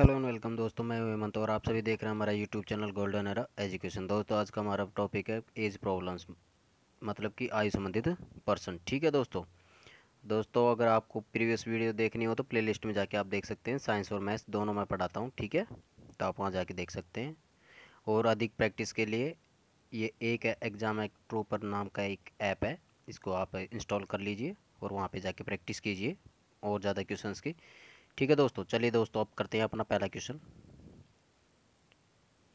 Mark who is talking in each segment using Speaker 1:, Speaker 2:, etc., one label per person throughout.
Speaker 1: hello and welcome दोस्तों मैं हेमंत और आप सभी देख रहे हैं हमारा YouTube channel golden era education दोस्तों आज का हमारा टॉपिक है एज प्रॉब्लम्स मतलब कि आयु संबंधित पर्सन ठीक है दोस्तों दोस्तों अगर आपको प्रीवियस वीडियो देखनी हो तो प्लेलिस्ट में जाके आप देख सकते हैं साइंस और मैथ्स दोनों में पढ़ाता हूँ ठीक है तो आप वहाँ जाके देख सकते हैं और अधिक प्रैक्टिस के लिए ये एक एग्ज़ाम एक ट्रूपर नाम का एक ऐप है इसको आप इंस्टॉल कर लीजिए और वहाँ पर जाके प्रैक्टिस कीजिए और ज़्यादा क्वेश्चन की ठीक है दोस्तों चलिए दोस्तों अब करते हैं अपना पहला क्वेश्चन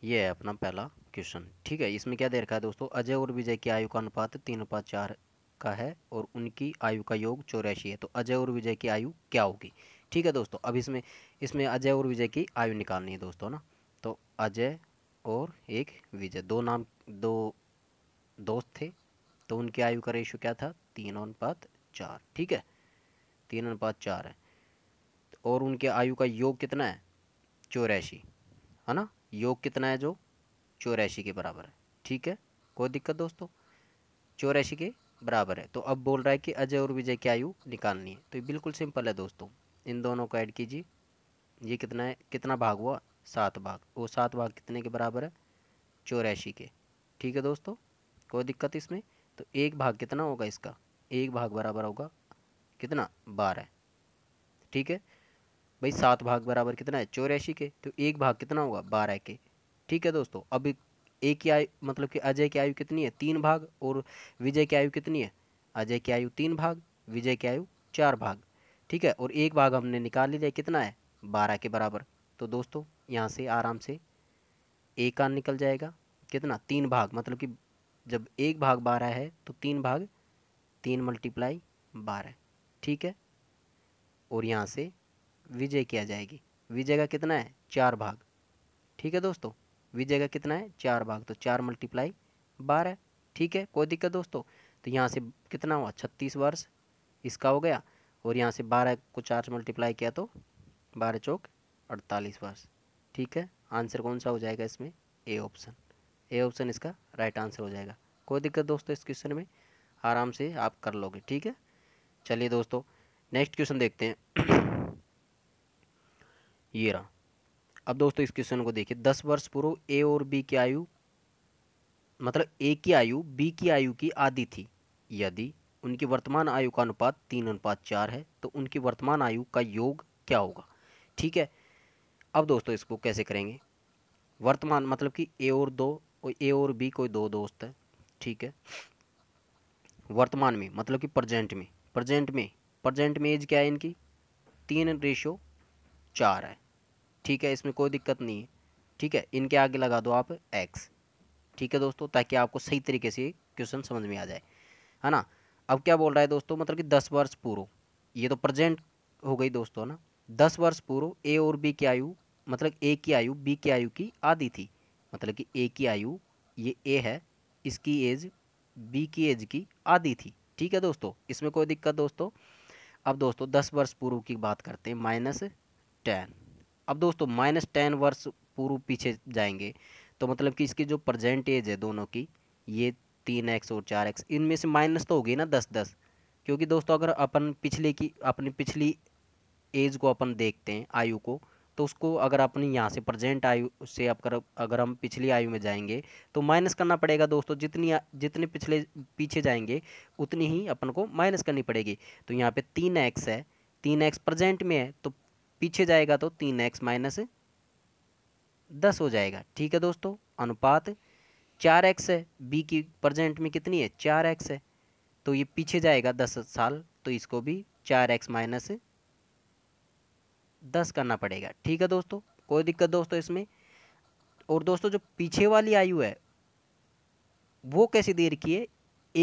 Speaker 1: ये है अपना पहला क्वेश्चन ठीक है इसमें क्या दे रखा है दोस्तों अजय और विजय की आयु का अनुपात तीन अनुपात चार का है और उनकी आयु का योग चौरासी है तो अजय और विजय की आयु क्या होगी ठीक है दोस्तों अब इसमें इसमें अजय और विजय की आयु निकालनी है दोस्तों ना तो अजय और एक विजय दो नाम दो दोस्त थे तो उनकी आयु का रेशो क्या था तीन अनुपात चार ठीक है तीन अनुपात चार है और उनके आयु का योग कितना है चौरासी है ना योग कितना है जो चौरासी के बराबर है ठीक है कोई दिक्कत दोस्तों चौरासी के बराबर है तो अब बोल रहा है कि अजय और विजय की आयु निकालनी है तो ये बिल्कुल सिंपल है दोस्तों इन दोनों को ऐड कीजिए ये कितना है कितना भाग हुआ सात भाग वो सात भाग कितने के बराबर है चौरासी के ठीक है दोस्तों कोई दिक्कत इसमें तो एक भाग कितना होगा इसका एक भाग बराबर होगा कितना बारह ठीक है भाई सात भाग बराबर कितना है चौरासी के तो एक भाग कितना होगा बारह के ठीक है दोस्तों अब ए की आयु मतलब कि अजय की आयु कितनी है तीन भाग और विजय की आयु कितनी है अजय की आयु तीन भाग विजय की आयु चार भाग ठीक है और एक भाग हमने निकाल लिया कितना है बारह के बराबर तो दोस्तों यहाँ से आराम से एक आन निकल जाएगा कितना तीन भाग मतलब कि जब एक भाग बारह है तो तीन भाग तीन मल्टीप्लाई बारह ठीक है और यहाँ से विजय किया जाएगी विजय का कितना है चार भाग ठीक है दोस्तों विजय का कितना है चार भाग तो चार मल्टीप्लाई बारह ठीक है कोई दिक्कत दोस्तों तो यहाँ से कितना हुआ छत्तीस वर्ष इसका हो गया और यहाँ से बारह को चार से मल्टीप्लाई किया तो बारह चौक अड़तालीस वर्ष ठीक है आंसर कौन सा हो जाएगा इसमें ए ऑप्शन ए ऑप्शन इसका राइट आंसर हो जाएगा कोई दिक्कत दोस्तों इस क्वेश्चन में आराम से आप कर लोगे ठीक है चलिए दोस्तों नेक्स्ट क्वेश्चन देखते हैं ये रहा अब दोस्तों इस क्वेश्चन को देखिए दस वर्ष पूर्व ए और बी की आयु मतलब ए की आयु बी की आयु की आदि थी यदि उनकी वर्तमान आयु का अनुपात तीन अनुपात चार है तो उनकी वर्तमान आयु का योग क्या होगा ठीक है अब दोस्तों इसको कैसे करेंगे वर्तमान मतलब कि ए और दो और ए और बी कोई दो दोस्त है ठीक है वर्तमान में मतलब कि प्रजेंट में प्रजेंट में प्रजेंट में एज क्या है इनकी तीन रेशो चार है ठीक है इसमें कोई दिक्कत नहीं है ठीक है इनके आगे लगा दो आप एक्स ठीक है दोस्तों ताकि आपको सही तरीके से क्वेश्चन समझ में आ जाए है ना अब क्या बोल रहा है दोस्तों मतलब कि दस वर्ष पूर्व ये तो प्रजेंट हो गई दोस्तों है ना दस वर्ष पूर्व ए और बी की आयु मतलब ए की आयु बी की आयु की आधी थी मतलब कि ए की आयु ये ए है इसकी एज बी की एज की आधी थी ठीक है दोस्तों इसमें कोई दिक्कत दोस्तों अब दोस्तों दस वर्ष पूर्व की बात करते हैं माइनस टेन अब दोस्तों माइनस टेन वर्ष पूर्व पीछे जाएंगे तो मतलब कि इसकी जो प्रजेंट एज है दोनों की ये तीन एक्स और चार एक्स इनमें से माइनस तो होगी ना दस दस क्योंकि दोस्तों अगर अपन पिछले की अपनी पिछली एज को अपन देखते हैं आयु को तो उसको अगर अपनी यहाँ से प्रजेंट आयु से अगर अगर हम पिछली आयु में जाएंगे तो माइनस करना पड़ेगा दोस्तों जितनी जितने पिछले पीछे जाएंगे उतनी ही अपन को माइनस करनी पड़ेगी तो यहाँ पे तीन एक्स है तीन एक्स प्रजेंट में है तो पीछे जाएगा तो तीन एक्स माइनस दस हो जाएगा ठीक है दोस्तों अनुपात चार एक्स है बी की प्रजेंट में कितनी है चार एक्स है तो ये पीछे जाएगा दस साल तो इसको भी चार एक्स माइनस दस करना पड़ेगा ठीक है दोस्तों कोई दिक्कत दोस्तों इसमें और दोस्तों जो पीछे वाली आयु है वो कैसी देर की है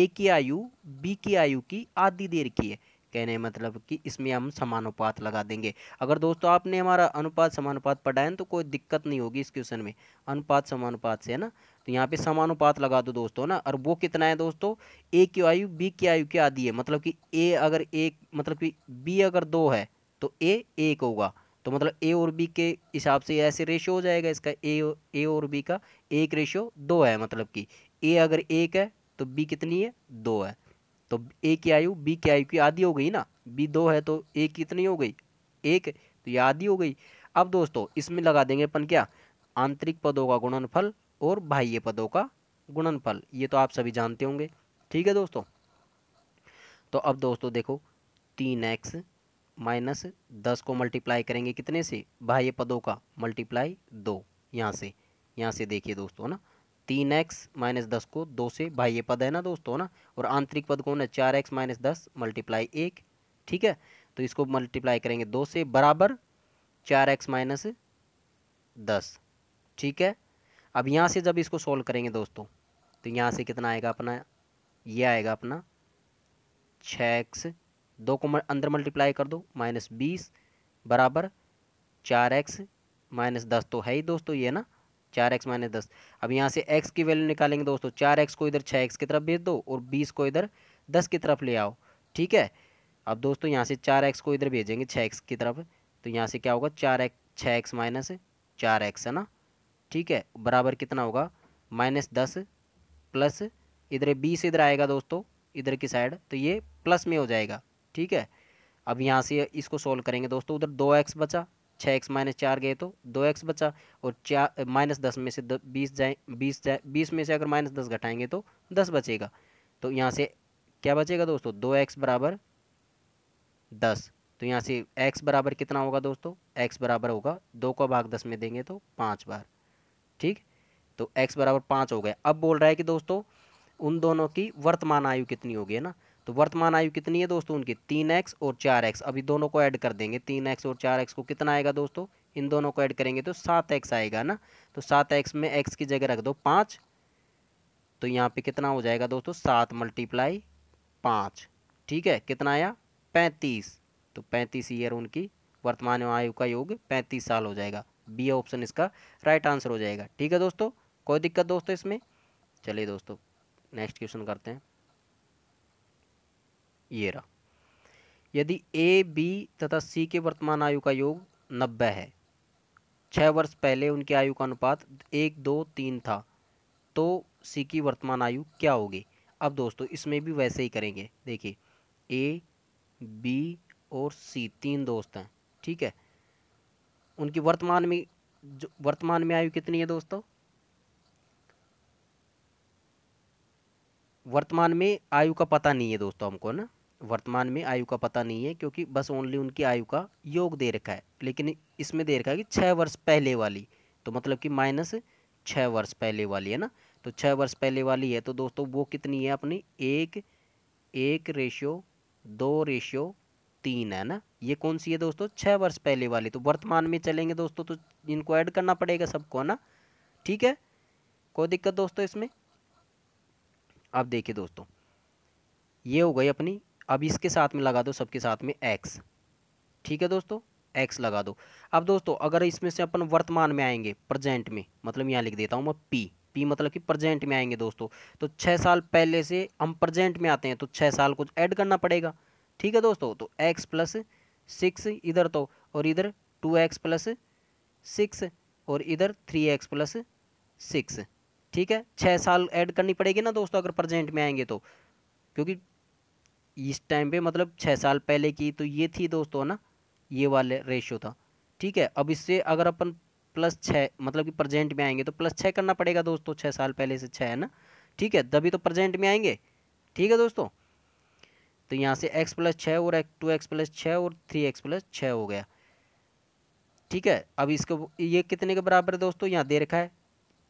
Speaker 1: ए की आयु बी की आयु की आधी देर की है कहने मतलब कि इसमें हम समानुपात लगा देंगे अगर दोस्तों आपने हमारा अनुपात समानुपात है तो कोई दिक्कत नहीं होगी इस क्वेश्चन में अनुपात समानुपात से है ना तो यहाँ पे समानुपात लगा दो दोस्तों ना और वो कितना है दोस्तों ए की आयु बी की आयु के आदि है मतलब कि ए अगर एक मतलब कि बी अगर दो है तो ए एक होगा तो मतलब ए और बी के हिसाब से ऐसे रेशियो हो जाएगा इसका ए ए और बी का एक रेशियो दो है मतलब कि ए अगर एक है तो बी कितनी है दो है तो ए की आयु बी की आयु की आधी हो गई ना बी दो है तो ए कितनी हो गई एक तो ये आधी हो गई अब दोस्तों इसमें लगा देंगे अपन क्या आंतरिक पदों का गुणनफल और बाह्य पदों का गुणनफल ये तो आप सभी जानते होंगे ठीक है दोस्तों तो अब दोस्तों देखो तीन एक्स माइनस दस को मल्टीप्लाई करेंगे कितने से बाह्य पदों का मल्टीप्लाई दो यहाँ से यहाँ से देखिए दोस्तों ना तीन एक्स माइनस दस को दो से बाह्य पद है ना दोस्तों ना और आंतरिक पद कौन है चार एक्स माइनस दस मल्टीप्लाई एक ठीक है तो इसको मल्टीप्लाई करेंगे दो से बराबर चार एक्स माइनस दस ठीक है अब यहाँ से जब इसको सॉल्व करेंगे दोस्तों तो यहाँ से कितना आएगा अपना ये आएगा अपना छः एक्स दो को अंदर मल्टीप्लाई कर दो माइनस बीस बराबर चार एक्स माइनस दस तो है ही दोस्तों ये ना चार एक्स माइनस दस अब यहाँ से एक्स की वैल्यू निकालेंगे दोस्तों चार एक्स को इधर छः एक्स की तरफ भेज दो और बीस को इधर दस की तरफ ले आओ ठीक है अब दोस्तों यहाँ से चार एक्स को इधर भेजेंगे छः एक्स की तरफ तो यहाँ से क्या होगा चार एक्स छः एक्स माइनस चार एक्स है ना ठीक है बराबर कितना होगा माइनस दस प्लस इधर बीस इधर आएगा दोस्तों इधर की साइड तो ये प्लस में हो जाएगा ठीक है अब यहाँ से इसको सोल्व करेंगे दोस्तों उधर दो एक्स बचा छः एक्स माइनस चार गए तो दो एक्स बचा और चार माइनस दस में से बीस जाए बीस जाए बीस में से अगर माइनस दस घटाएंगे तो दस बचेगा तो यहाँ से क्या बचेगा दोस्तों दो एक्स बराबर दस तो यहाँ से एक्स बराबर कितना होगा दोस्तों एक्स बराबर होगा दो का भाग दस में देंगे तो पाँच बार ठीक तो एक्स बराबर पाँच हो गया अब बोल रहा है कि दोस्तों उन दोनों की वर्तमान आयु कितनी होगी है ना तो वर्तमान आयु कितनी है दोस्तों उनकी तीन एक्स और चार एक्स अभी दोनों को ऐड कर देंगे तीन एक्स और चार एक्स को कितना आएगा दोस्तों इन दोनों को ऐड करेंगे तो सात एक्स आएगा ना तो सात एक्स में एक्स की जगह रख दो पाँच तो यहाँ पे कितना हो जाएगा दोस्तों सात मल्टीप्लाई पाँच ठीक है कितना आया पैंतीस तो पैंतीस ईयर उनकी वर्तमान आयु का योग पैंतीस साल हो जाएगा बी ऑप्शन इसका राइट आंसर हो जाएगा ठीक है दोस्तों कोई दिक्कत दोस्तों इसमें चलिए दोस्तों नेक्स्ट क्वेश्चन करते हैं ये रहा यदि ए बी तथा सी के वर्तमान आयु का योग नब्बे है छः वर्ष पहले उनकी आयु का अनुपात एक दो तीन था तो सी की वर्तमान आयु क्या होगी अब दोस्तों इसमें भी वैसे ही करेंगे देखिए ए बी और सी तीन दोस्त हैं ठीक है उनकी वर्तमान में जो वर्तमान में आयु कितनी है दोस्तों वर्तमान में आयु का पता नहीं है दोस्तों हमको ना वर्तमान में आयु का पता नहीं है क्योंकि बस ओनली उनकी आयु का योग दे रखा है लेकिन इसमें दे रखा है कि छः वर्ष पहले वाली तो मतलब कि माइनस छः वर्ष पहले वाली है ना तो छः वर्ष पहले वाली है तो दोस्तों वो कितनी है अपनी एक एक रेशियो दो रेशियो तीन है ना ये कौन सी है दोस्तों छः वर्ष पहले वाली तो वर्तमान में चलेंगे दोस्तों तो इनको ऐड करना पड़ेगा सबको है ना ठीक है कोई दिक्कत दोस्तों इसमें अब देखिए दोस्तों ये हो गई अपनी अब इसके साथ में लगा दो सबके साथ में एक्स ठीक है दोस्तों एक्स लगा दो अब दोस्तों अगर इसमें से अपन वर्तमान में आएंगे प्रजेंट में मतलब यहाँ लिख देता हूँ मैं पी पी मतलब कि प्रजेंट में आएंगे दोस्तों तो छः साल पहले से हम प्रजेंट में आते हैं तो छः साल कुछ ऐड करना पड़ेगा ठीक है दोस्तों तो एक्स प्लस सिक्स इधर तो और इधर टू एक्स प्लस सिक्स और इधर थ्री एक्स प्लस सिक्स ठीक है छः साल ऐड करनी पड़ेगी ना दोस्तों अगर प्रजेंट में आएंगे तो क्योंकि इस टाइम पे मतलब छः साल पहले की तो ये थी दोस्तों ना ये वाले रेशियो था ठीक है अब इससे अगर अपन प्लस छः मतलब कि प्रजेंट में आएंगे तो प्लस छः करना पड़ेगा दोस्तों छः साल पहले से छः है ना ठीक है तभी तो प्रजेंट में आएंगे ठीक है दोस्तों तो यहाँ से एक्स प्लस छः और टू एक्स प्लस छः और थ्री एक्स प्लस छः हो गया ठीक है अब इसको ये कितने के बराबर है दोस्तों यहाँ दे रखा है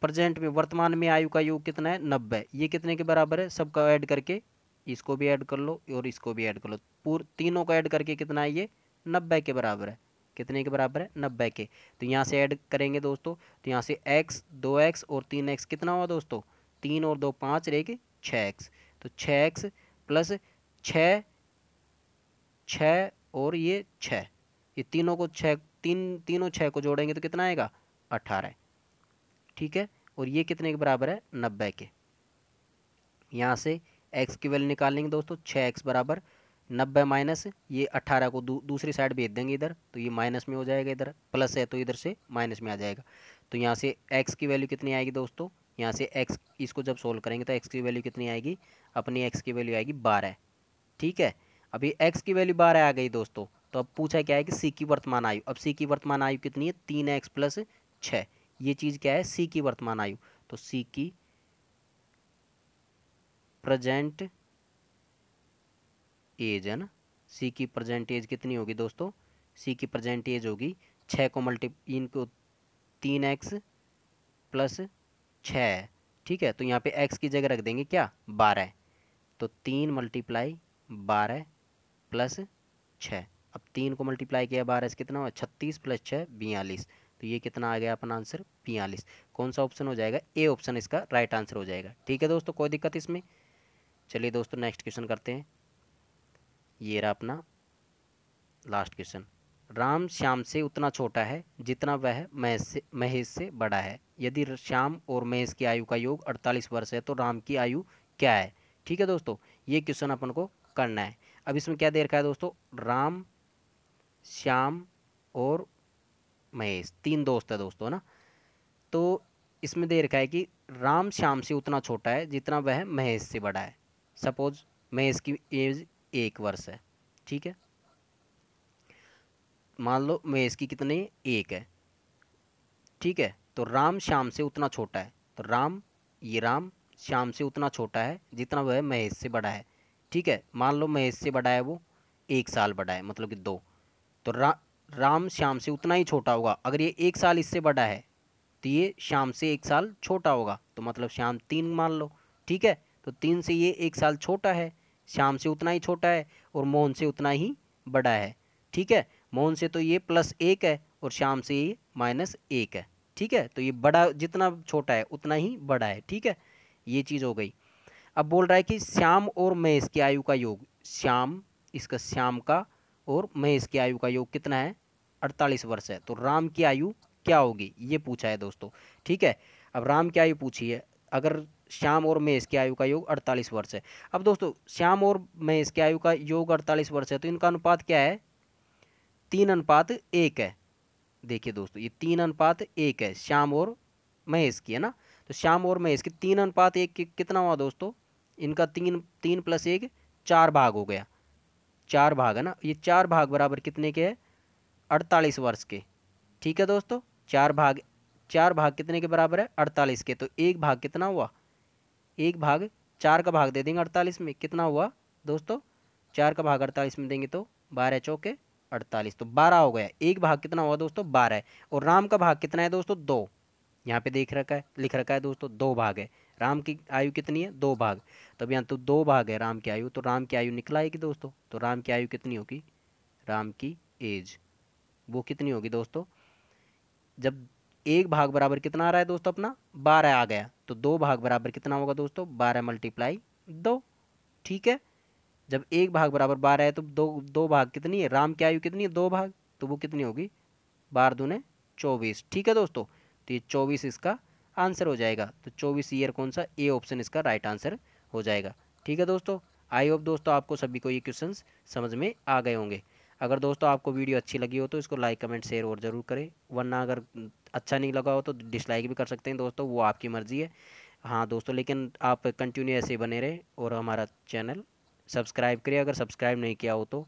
Speaker 1: प्रजेंट में वर्तमान में आयु का योग कितना है नब्बे ये कितने के बराबर है सबका ऐड करके इसको भी ऐड कर लो और इसको भी ऐड कर लो पूर तीनों को ऐड करके कितना है ये नब्बे के बराबर है कितने के बराबर है नब्बे के तो यहाँ से ऐड करेंगे दोस्तों तो यहाँ से एक्स दो एक्स और तीन एक्स कितना हुआ दोस्तों तीन और दो पाँच रहेगी छः एक्स तो छः एक्स प्लस छ छ और ये छ ये तीनों को छ तीन तीनों छः को जोड़ेंगे तो कितना आएगा अट्ठारह ठीक है और ये कितने के बराबर है नब्बे के यहाँ से एक्स की वैल्यू निकालेंगे दोस्तों छः एक्स बराबर नब्बे माइनस ये अट्ठारह को दू, दूसरी साइड भेज देंगे इधर तो ये माइनस में हो जाएगा इधर प्लस है तो इधर से माइनस में आ जाएगा तो यहाँ से एक्स की वैल्यू कितनी आएगी दोस्तों यहाँ से एक्स इसको जब सोल्व करेंगे तो एक्स की वैल्यू कितनी आएगी अपनी एक्स की वैल्यू आएगी बारह ठीक है अभी एक्स की वैल्यू बारह आ गई दोस्तों तो अब पूछा क्या है कि सी की वर्तमान आयु अब सी की वर्तमान आयु कितनी है तीन एक्स प्लस छः ये चीज़ क्या है सी की वर्तमान आयु तो सी की प्रजेंट एज है ना सी की प्रजेंट एज कितनी होगी दोस्तों सी की प्रजेंट एज होगी छः को मल्टी इनको तीन एक्स प्लस छ ठीक है तो यहाँ पे एक्स की जगह रख देंगे क्या बारह तो तीन मल्टीप्लाई बारह प्लस छ अब तीन को मल्टीप्लाई किया बारह से कितना हुआ छत्तीस प्लस छः बयालीस तो ये कितना आ गया अपना आंसर बयालीस कौन सा ऑप्शन हो जाएगा ए ऑप्शन इसका राइट आंसर हो जाएगा ठीक है दोस्तों कोई दिक्कत इसमें चलिए दोस्तों नेक्स्ट क्वेश्चन करते हैं ये रहा अपना लास्ट क्वेश्चन राम श्याम से उतना छोटा है जितना वह महेश से महेश से बड़ा है यदि श्याम और महेश की आयु का योग 48 वर्ष है तो राम की आयु क्या है ठीक है दोस्तों ये क्वेश्चन अपन को करना है अब इसमें क्या दे रखा है दोस्तों राम श्याम और महेश तीन दोस्त है दोस्तों ना तो इसमें दे रखा है कि राम श्याम से उतना छोटा है जितना वह महेश से बड़ा है सपोज मैं इसकी एज एक वर्ष है ठीक है मान लो मैं इसकी कितने एक है ठीक है तो राम शाम से उतना छोटा है तो राम ये राम शाम से उतना छोटा है जितना वह महेश से बड़ा है ठीक है मान लो महेश से बड़ा है वो एक साल बड़ा है मतलब कि दो तो रा, राम शाम से उतना ही छोटा होगा अगर ये एक साल इससे बड़ा है तो ये शाम से एक साल छोटा होगा तो मतलब शाम तीन मान लो ठीक है तो तीन से ये एक साल छोटा है श्याम से उतना ही छोटा है और मोहन से उतना ही बड़ा है ठीक है मोहन से तो ये प्लस एक है और श्याम से ये माइनस एक है ठीक है तो ये बड़ा जितना छोटा है उतना ही बड़ा है ठीक है ये चीज़ हो गई अब बोल रहा है कि श्याम और महेश की आयु का योग श्याम इसका श्याम का और महेश की आयु का योग कितना है अड़तालीस वर्ष है तो राम की आयु क्या होगी ये पूछा है दोस्तों ठीक है अब राम की आयु पूछी है अगर श्याम और महेश की आयु का योग अड़तालीस वर्ष है अब दोस्तों श्याम और महेश की आयु का योग अड़तालीस वर्ष है तो इनका अनुपात क्या है तीन अनुपात एक है देखिए दोस्तों ये तीन अनुपात एक है श्याम और महेश की है ना तो श्याम और महेश की तीन अनुपात एक कि, कितना हुआ दोस्तों इनका तीन तीन प्लस एक चार भाग हो गया चार भाग है ना ये चार भाग बराबर कितने के है अड़तालीस वर्ष के ठीक है दोस्तों चार भाग चार भाग कितने के बराबर है अड़तालीस के तो एक भाग कितना हुआ एक भाग चार का भाग दे देंगे अड़तालीस में कितना हुआ दोस्तों चार का भाग अड़तालीस में देंगे तो बारह चौके अड़तालीस तो बारह हो गया एक भाग कितना हुआ दोस्तों बारह और राम का भाग कितना है दोस्तों दो यहाँ पे देख रखा है लिख रखा है दोस्तों दो भाग है राम की आयु कितनी है दो भाग तब तो यहाँ तो दो भाग है राम की आयु तो राम की आयु निकला है कि दोस्तों तो राम की आयु कितनी होगी राम की एज वो कितनी होगी दोस्तों जब एक भाग बराबर कितना आ रहा है दोस्तों अपना बारह आ गया तो दो भाग बराबर कितना होगा दोस्तों बारह मल्टीप्लाई दो ठीक है जब एक भाग बराबर बारह है तो दो दो भाग कितनी है राम की आयु कितनी है दो भाग तो वो कितनी होगी बारह दूने चौबीस ठीक है दोस्तों तो ये चौबीस इसका आंसर हो जाएगा तो चौबीस ईयर कौन सा ए ऑप्शन इसका राइट आंसर हो जाएगा ठीक है दोस्तों आई होप दोस्तों आपको सभी को ये क्वेश्चंस समझ में आ गए होंगे अगर दोस्तों आपको वीडियो अच्छी लगी हो तो इसको लाइक कमेंट शेयर और ज़रूर करें वरना अगर अच्छा नहीं लगा हो तो डिसलाइक भी कर सकते हैं दोस्तों वो आपकी मर्ज़ी है हाँ दोस्तों लेकिन आप कंटिन्यू ऐसे बने रहें और हमारा चैनल सब्सक्राइब करें अगर सब्सक्राइब नहीं किया हो तो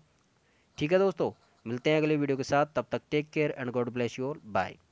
Speaker 1: ठीक है दोस्तों मिलते हैं अगले वीडियो के साथ तब तक take care and God bless you all bye